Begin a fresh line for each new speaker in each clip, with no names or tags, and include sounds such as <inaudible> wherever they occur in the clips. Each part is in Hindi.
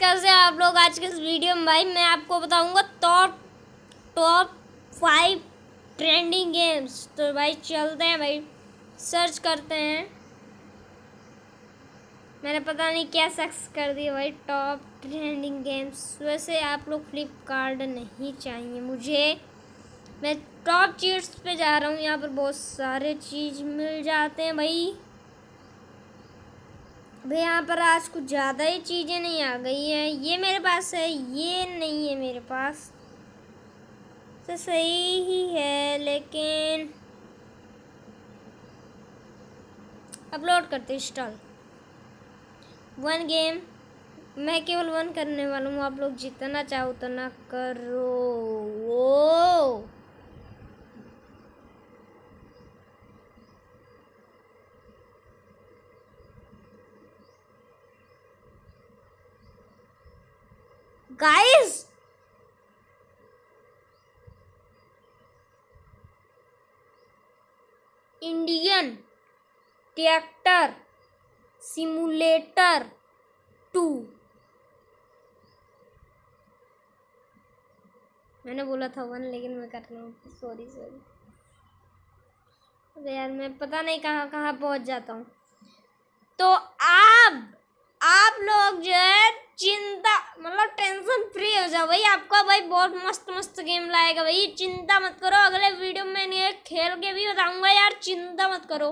कैसे आप लोग आज के इस वीडियो में भाई मैं आपको बताऊंगा top top five trending games तो भाई चलते हैं भाई सर्च करते हैं मैंने पता नहीं क्या सर्च कर दिया भाई टॉप ट्रेंडिंग गेम्स वैसे आप लोग फ्लिपकार्ट नहीं चाहिए मुझे मैं टॉप चीट्स पे जा रहा हूँ यहाँ पर बहुत सारे चीज़ मिल जाते हैं भाई भाई यहाँ पर आज कुछ ज़्यादा ही चीज़ें नहीं आ गई है ये मेरे पास है ये नहीं है मेरे पास तो सही ही है लेकिन अपलोड करते इंस्टॉल वन गेम मैं केवल वन करने वाला हूँ आप लोग जितना चाहो उतना करो वो guys Indian tractor simulator two मैंने बोला था वन लेकिन मैं कर रहा हूँ सॉरी सॉरी अरे यार मैं पता नहीं कहाँ कहाँ पहुँच जाता हूँ तो बहुत मस्त मस्त गेम लाएगा भाई चिंता मत करो अगले वीडियो में मैं खेल के भी बताऊंगा यार चिंता मत करो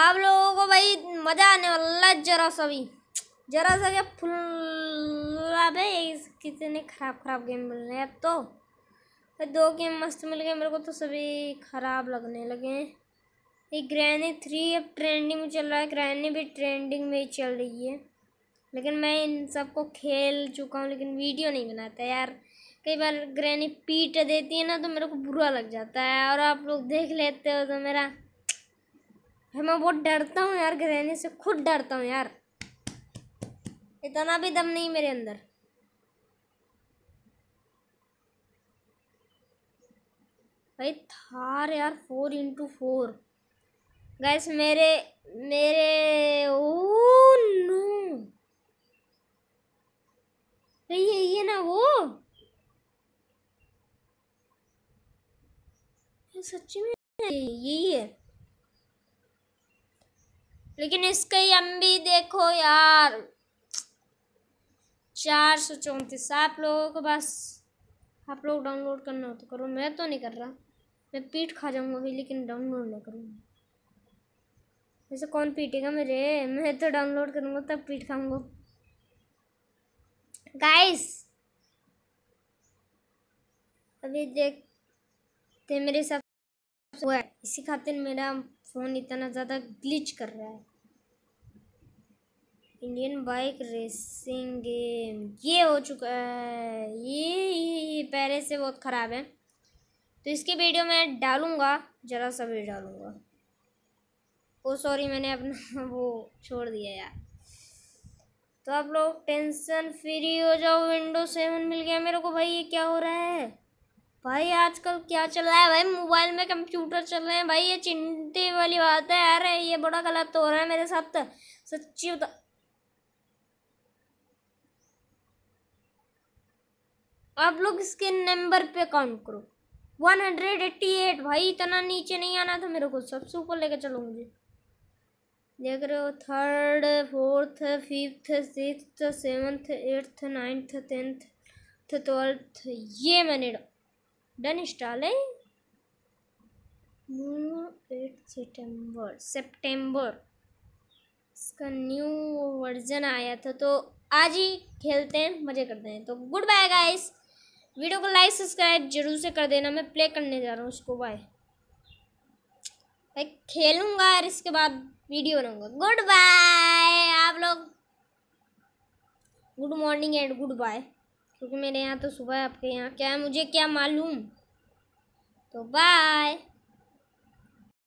आप लोगों को भाई मज़ा आने वाला है जरा
सा भी जरा सा भी फुल्ला कितने खराब खराब गेम मिल रहे हैं अब तो दो गेम मस्त मिल गए मेरे को तो सभी ख़राब लगने लगे हैं ग्रैनी थ्री अब ट्रेंडिंग में चल रहा है ग्रैनी भी ट्रेंडिंग में ही चल रही है लेकिन मैं इन सबको खेल चुका हूँ लेकिन वीडियो नहीं बनाता यार कई बार ग्रैनी पीट देती है ना तो मेरे को बुरा लग जाता है और आप लोग देख लेते हो तो मेरा मैं बहुत डरता हूँ यार ग्रैनी से खुद डरता हूँ यार इतना भी दम नहीं मेरे अंदर भाई थार यार फोर इंटू फोर गैस मेरे मेरे ओ तो सच्ची में यही है लेकिन इसका एम भी देखो यार चार सौ चौंतीस आप लोगों को बस आप लोग डाउनलोड करना हो तो करो मैं तो नहीं कर रहा मैं पीट खा जाऊंगा भी लेकिन डाउनलोड ना करूँगा ऐसे कौन पीटेगा मेरे मैं तो डाउनलोड करूँगा तब पीट खाऊंगा गाइस अभी देख ते मेरे साथ है इसी खातिर मेरा फ़ोन इतना ज़्यादा ग्लिच कर रहा है इंडियन बाइक रेसिंग गेम ये हो चुका है ये, ये पहले से बहुत ख़राब है तो इसके वीडियो मैं डालूँगा ज़रा सा भी डालूँगा ओ सॉरी मैंने अपना <laughs> वो छोड़ दिया यार तो आप लोग टेंशन फ्री हो जाओ विंडो सेवन मिल गया मेरे को भाई ये क्या हो रहा है भाई आजकल क्या चल रहा है भाई मोबाइल में कंप्यूटर चल रहे हैं भाई ये चिंते वाली बात है यार ये बड़ा गलत हो रहा है मेरे साथ सच्ची बता आप लोग इसके नंबर पे काउंट करो वन हंड्रेड एट्टी एट भाई इतना नीचे नहीं आना था मेरे को सबसे ऊपर लेके चलो मुझे देख रहे हो third fourth fifth six seventh eighth ninth tenth twelfth ये मैंने डन इंस्टॉल एट सितंबर सितंबर इसका न्यू वर्जन आया था तो आज ही खेलते हैं मज़े करते हैं तो गुड बाय गाइस वीडियो को लाइक सब्सक्राइब जरूर से कर देना मैं प्ले करने जा रहा हूँ उसको बाय भाई खेलूँगा और इसके बाद वीडियो बनाऊँगा गुड बाय आप लोग good morning and good bye क्योंकि मेरे यहाँ तो सुबह आपके यहाँ क्या है मुझे क्या मालूम तो बाय